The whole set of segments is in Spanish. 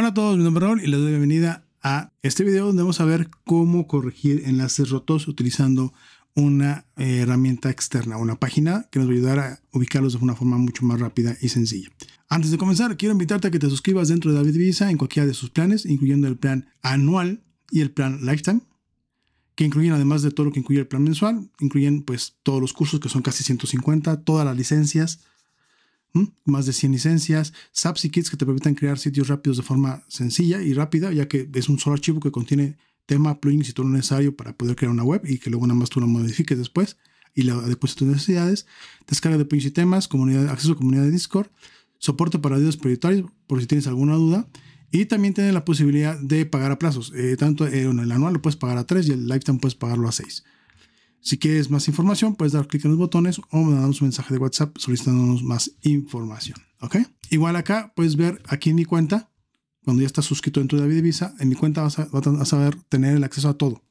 Hola a todos, mi nombre es Raúl y les doy bienvenida a este video donde vamos a ver cómo corregir enlaces rotos utilizando una eh, herramienta externa, una página que nos va a ayudar a ubicarlos de una forma mucho más rápida y sencilla. Antes de comenzar, quiero invitarte a que te suscribas dentro de David Visa en cualquiera de sus planes, incluyendo el plan anual y el plan lifetime, que incluyen además de todo lo que incluye el plan mensual, incluyen pues todos los cursos que son casi 150, todas las licencias, más de 100 licencias, SAPs y kits que te permiten crear sitios rápidos de forma sencilla y rápida, ya que es un solo archivo que contiene tema, plugins y todo lo necesario para poder crear una web y que luego nada más tú lo modifiques después y la después tus necesidades, descarga de plugins y temas, comunidad, acceso a comunidad de Discord, soporte para videos prioritarios por si tienes alguna duda y también tiene la posibilidad de pagar a plazos, eh, tanto en el anual lo puedes pagar a 3 y el lifetime puedes pagarlo a 6. Si quieres más información, puedes dar clic en los botones o mandarnos un mensaje de WhatsApp solicitándonos más información. ¿Ok? Igual acá puedes ver aquí en mi cuenta, cuando ya estás suscrito dentro de David en mi cuenta vas a, saber tener el acceso a todo.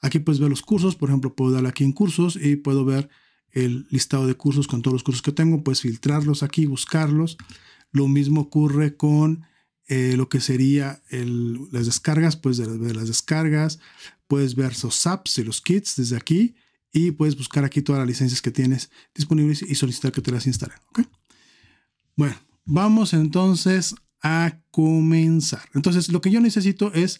Aquí puedes ver los cursos, por ejemplo, puedo dar aquí en cursos y puedo ver el listado de cursos con todos los cursos que tengo, puedes filtrarlos aquí, buscarlos. Lo mismo ocurre con eh, lo que sería las descargas, puedes ver las descargas, puedes ver los apps y los kits desde aquí, y puedes buscar aquí todas las licencias que tienes disponibles y solicitar que te las instalen. Bueno, vamos entonces a comenzar. Entonces, lo que yo necesito es,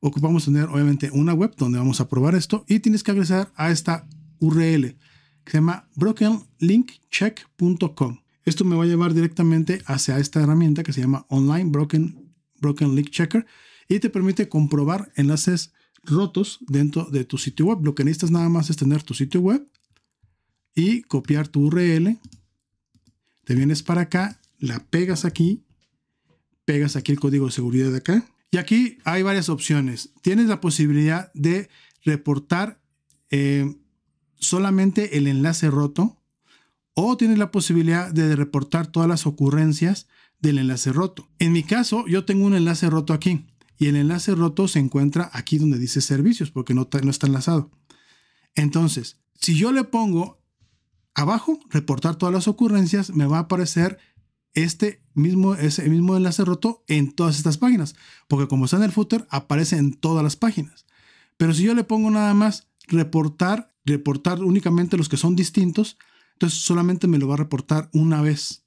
ocupamos tener obviamente una web donde vamos a probar esto y tienes que agregar a esta URL que se llama brokenlinkcheck.com. Esto me va a llevar directamente hacia esta herramienta que se llama Online Broken, Broken Link Checker y te permite comprobar enlaces rotos dentro de tu sitio web. Lo que necesitas nada más es tener tu sitio web y copiar tu URL. Te vienes para acá, la pegas aquí, pegas aquí el código de seguridad de acá. Y aquí hay varias opciones. Tienes la posibilidad de reportar eh, solamente el enlace roto o tienes la posibilidad de reportar todas las ocurrencias del enlace roto. En mi caso, yo tengo un enlace roto aquí y el enlace roto se encuentra aquí donde dice servicios porque no, no está enlazado. Entonces, si yo le pongo abajo reportar todas las ocurrencias, me va a aparecer este mismo, ese mismo enlace roto en todas estas páginas, porque como está en el footer, aparece en todas las páginas. Pero si yo le pongo nada más reportar, reportar únicamente los que son distintos, entonces solamente me lo va a reportar una vez.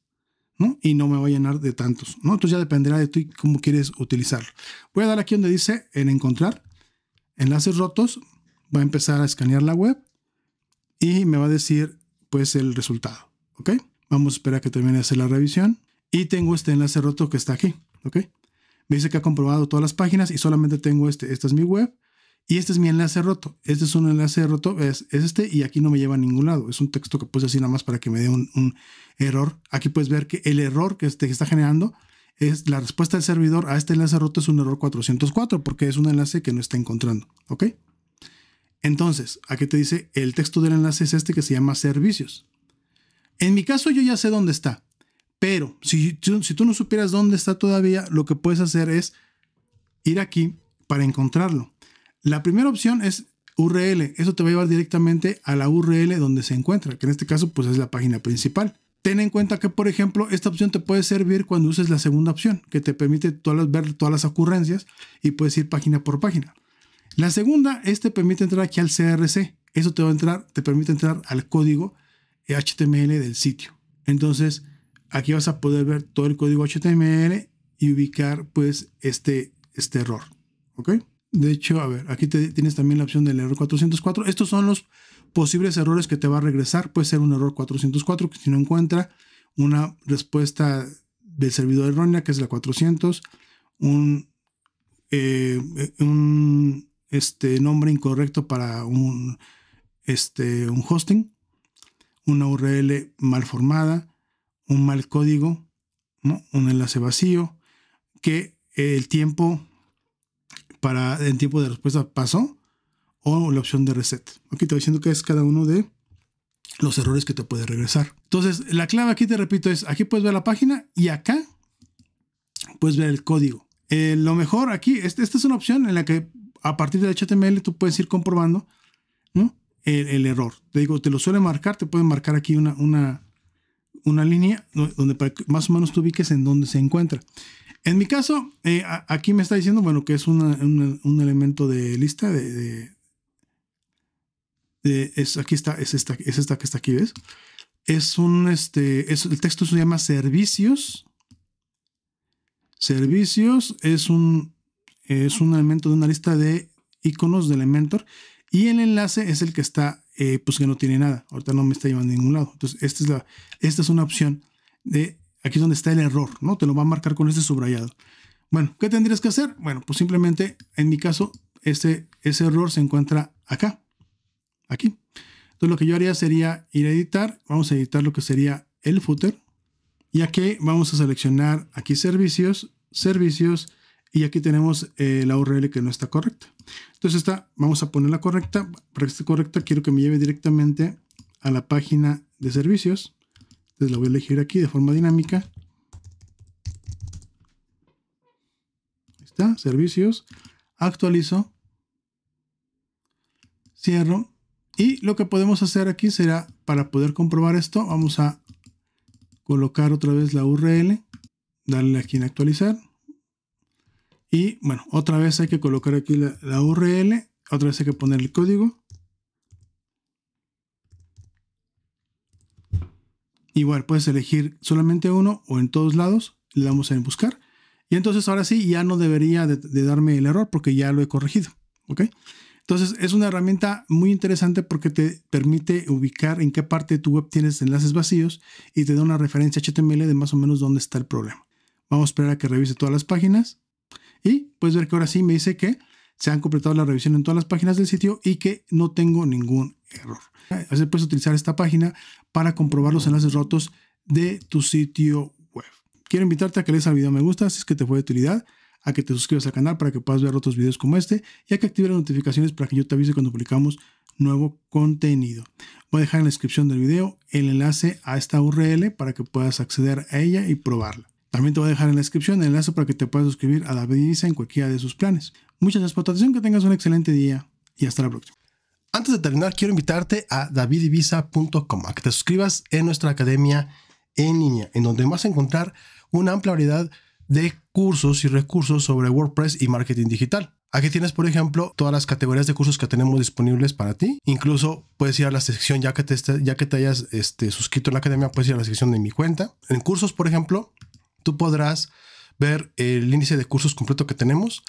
Y no me va a llenar de tantos, ¿no? Entonces ya dependerá de tú cómo quieres utilizarlo. Voy a dar aquí donde dice en encontrar enlaces rotos, va a empezar a escanear la web y me va a decir pues el resultado, ¿ok? Vamos a esperar que termine de hacer la revisión y tengo este enlace roto que está aquí, ¿ok? Me dice que ha comprobado todas las páginas y solamente tengo este, esta es mi web y este es mi enlace roto. Este es un enlace roto, es, este, y aquí no me lleva a ningún lado. Es un texto que puse así nada más para que me dé un, error. Aquí puedes ver que el error este, que está generando es la respuesta del servidor a este enlace roto es un error 404, porque es un enlace que no está encontrando. ¿Ok? Entonces, aquí te dice el texto del enlace es este que se llama servicios. En mi caso, yo ya sé dónde está, pero si, si tú no supieras dónde está todavía, lo que puedes hacer es ir aquí para encontrarlo la primera opción es URL. Eso te va a llevar directamente a la URL donde se encuentra, que en este caso pues es la página principal. Ten en cuenta que, por ejemplo, esta opción te puede servir cuando uses la segunda opción, que te permite todas ver todas las ocurrencias y puedes ir página por página. La segunda, este permite entrar aquí al CRC. Eso te va a entrar, te permite entrar al código HTML del sitio. Entonces, aquí vas a poder ver todo el código HTML y ubicar pues este, este error. ¿Ok? De hecho, a ver, aquí tienes también la opción del error 404. Estos son los posibles errores que te va a regresar. Puede ser un error 404 que si no encuentra una respuesta del servidor errónea, que es la 400, eh, un, este, nombre incorrecto para un, este, un hosting, una URL mal formada, un mal código, ¿no? un enlace vacío, que el tiempo para el tiempo de respuesta pasó o la opción de reset. Aquí te voy diciendo que es cada uno de los errores que te puede regresar. Entonces, la clave aquí te repito es, aquí puedes ver la página y acá puedes ver el código. Eh, lo mejor aquí, este, esta es una opción en la que a partir del HTML tú puedes ir comprobando el, error. Te digo, te lo suele marcar, te pueden marcar aquí una, una, una línea donde más o menos tú ubiques en dónde se encuentra. En mi caso, eh, aquí me está diciendo, bueno, que es un elemento de lista de... es, aquí está, es esta, es esta que está aquí, ¿ves? Es un, este, el texto se llama servicios. Servicios es un, es un elemento de una lista de iconos de Elementor y el enlace es el que está eh, pues que no tiene nada. Ahorita no me está llevando a ningún lado. Entonces, esta es, la, esta es una opción de aquí es donde está el error, ¿no? Te lo va a marcar con este subrayado. Bueno, ¿qué tendrías que hacer? Bueno, pues simplemente, en mi caso, este, ese error se encuentra acá, aquí. Entonces, lo que yo haría sería ir a editar. Vamos a editar lo que sería el footer. Y aquí vamos a seleccionar aquí servicios, servicios, y aquí tenemos eh, la URL que no está correcta. Entonces esta vamos a ponerla correcta. Para que esté correcta quiero que me lleve directamente a la página de servicios. Entonces la voy a elegir aquí de forma dinámica. Ahí está, servicios. Actualizo. Cierro. Y lo que podemos hacer aquí será, para poder comprobar esto, vamos a colocar otra vez la URL, darle aquí en actualizar, y bueno, otra vez hay que colocar aquí la, URL, otra vez hay que poner el código. Igual puedes elegir solamente uno o en todos lados, le damos en buscar. Y entonces ahora sí, ya no debería de, darme el error porque ya lo he corregido. ¿ok? Entonces es una herramienta muy interesante porque te permite ubicar en qué parte de tu web tienes enlaces vacíos y te da una referencia HTML de más o menos dónde está el problema. Vamos a esperar a que revise todas las páginas. Y puedes ver que ahora sí me dice que se han completado la revisión en todas las páginas del sitio y que no tengo ningún error. Así puedes utilizar esta página para comprobar los enlaces rotos de tu sitio web. Quiero invitarte a que le des al video me gusta si es que te fue de utilidad, a que te suscribas al canal para que puedas ver otros videos como este y a que actives las notificaciones para que yo te avise cuando publicamos nuevo contenido. Voy a dejar en la descripción del video el enlace a esta URL para que puedas acceder a ella y probarla. También te voy a dejar en la descripción el enlace para que te puedas suscribir a David Ibiza en cualquiera de sus planes. Muchas gracias por tu atención, que tengas un excelente día y hasta la próxima. Antes de terminar, quiero invitarte a davidivisa.com a que te suscribas en nuestra academia en línea, en donde vas a encontrar una amplia variedad de cursos y recursos sobre WordPress y marketing digital. Aquí tienes, por ejemplo, todas las categorías de cursos que tenemos disponibles para ti. Incluso puedes ir a la sección, ya que te, ya que te hayas este, suscrito en la academia, puedes ir a la sección de mi cuenta. En cursos, por ejemplo, tú podrás ver el índice de cursos completo que tenemos.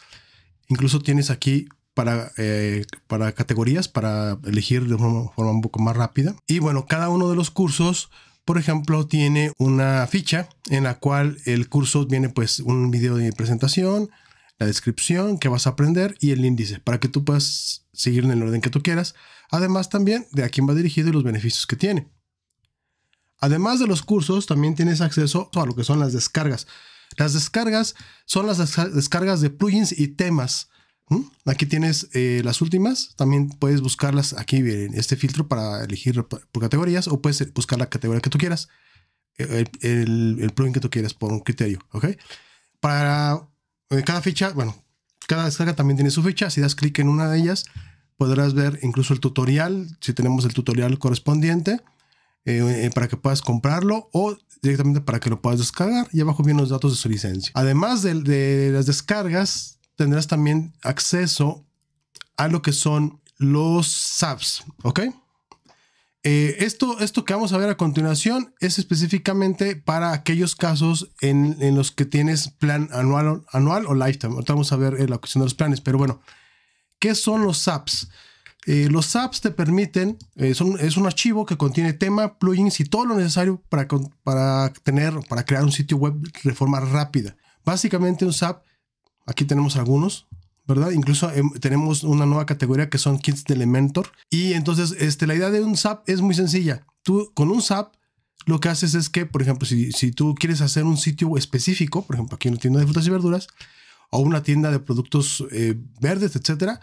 Incluso tienes aquí para, eh, para categorías, para elegir de una forma un poco más rápida. Y bueno, cada uno de los cursos, por ejemplo, tiene una ficha en la cual el curso viene pues un video de presentación, la descripción que vas a aprender y el índice para que tú puedas seguir en el orden que tú quieras. Además también de a quién va dirigido y los beneficios que tiene. Además de los cursos, también tienes acceso a lo que son las descargas. Las descargas son las descargas de plugins y temas. ¿Mm? Aquí tienes eh, las últimas. También puedes buscarlas aquí en este filtro para elegir por categorías o puedes eh, buscar la categoría que tú quieras, el, plugin que tú quieras por un criterio. ¿ok? Para eh, cada ficha, bueno, cada descarga también tiene su ficha. Si das clic en una de ellas, podrás ver incluso el tutorial, si tenemos el tutorial correspondiente. Eh, eh, para que puedas comprarlo o directamente para que lo puedas descargar. Y abajo vienen los datos de su licencia. Además de, las descargas, tendrás también acceso a lo que son los SAPs, ¿ok? Eh, esto, esto que vamos a ver a continuación es específicamente para aquellos casos en, los que tienes plan anual, anual o lifetime. vamos a ver la cuestión de los planes, pero bueno, ¿qué son los SAPs? Eh, los apps te permiten, eh, es un archivo que contiene tema, plugins y todo lo necesario para, para tener, para crear un sitio web de forma rápida. Básicamente un SAP, aquí tenemos algunos, ¿verdad? Incluso em, tenemos una nueva categoría que son kits de Elementor. Y entonces este, la idea de un SAP es muy sencilla. Tú con un SAP lo que haces es que, por ejemplo, si, tú quieres hacer un sitio específico, por ejemplo, aquí una tienda de frutas y verduras, o una tienda de productos eh, verdes, etcétera,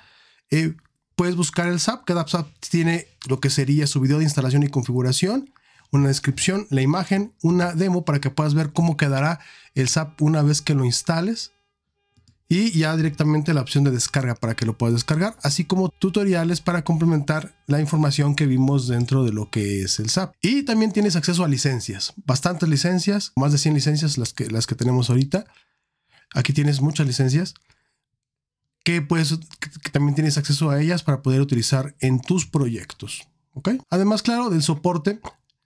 eh, puedes buscar el SAP. Cada SAP tiene lo que sería su video de instalación y configuración, una descripción, la imagen, una demo para que puedas ver cómo quedará el SAP una vez que lo instales. Y ya directamente la opción de descarga para que lo puedas descargar, así como tutoriales para complementar la información que vimos dentro de lo que es el SAP. Y también tienes acceso a licencias, bastantes licencias, más de 100 licencias las que, las que tenemos ahorita. Aquí tienes muchas licencias que, puedes, también tienes acceso a ellas para poder utilizar en tus proyectos. Además, claro, del soporte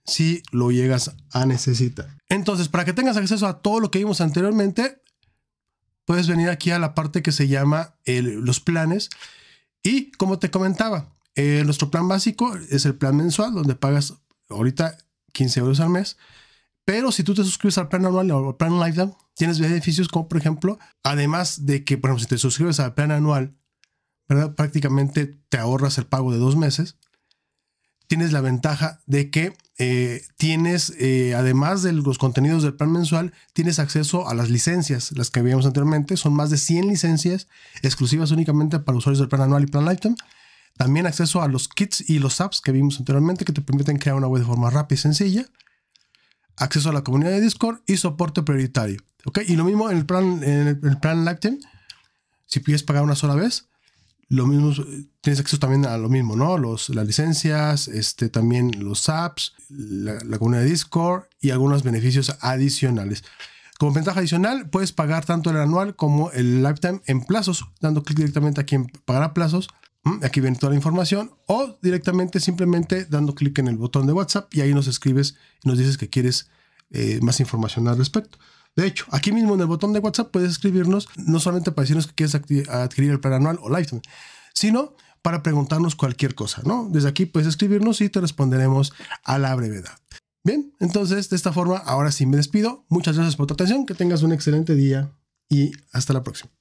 si lo llegas a necesitar. Entonces, para que tengas acceso a todo lo que vimos anteriormente, puedes venir aquí a la parte que se llama los planes. Y como te comentaba, eh, nuestro plan básico es el plan mensual, donde pagas ahorita 15 euros al mes. Pero si tú te suscribes al plan anual o al plan lifetime, tienes beneficios como, por ejemplo, además de que, por ejemplo, si te suscribes al plan anual, ¿verdad? prácticamente te ahorras el pago de dos meses. Tienes la ventaja de que eh, tienes, eh, además de los contenidos del plan mensual, tienes acceso a las licencias, las que vimos anteriormente. Son más de 100 licencias exclusivas únicamente para usuarios del plan anual y plan lifetime. También acceso a los kits y los apps que vimos anteriormente que te permiten crear una web de forma rápida y sencilla acceso a la comunidad de Discord y soporte prioritario. ¿Ok? Y lo mismo en el plan, en el, plan lifetime, si pides pagar una sola vez, lo mismo, tienes acceso también a lo mismo, ¿no? Los, las licencias, este, también los apps, la, la comunidad de Discord y algunos beneficios adicionales. Como ventaja adicional, puedes pagar tanto el anual como el lifetime en plazos, dando clic directamente aquí en pagar a plazos Mm, aquí viene toda la información, o directamente simplemente dando clic en el botón de WhatsApp y ahí nos escribes y nos dices que quieres eh, más información al respecto. De hecho, aquí mismo en el botón de WhatsApp puedes escribirnos, no solamente para decirnos que quieres adquirir el plan anual o lifetime, sino para preguntarnos cualquier cosa, ¿no? Desde aquí puedes escribirnos y te responderemos a la brevedad. Bien, entonces de esta forma, ahora sí me despido. Muchas gracias por tu atención, que tengas un excelente día y hasta la próxima.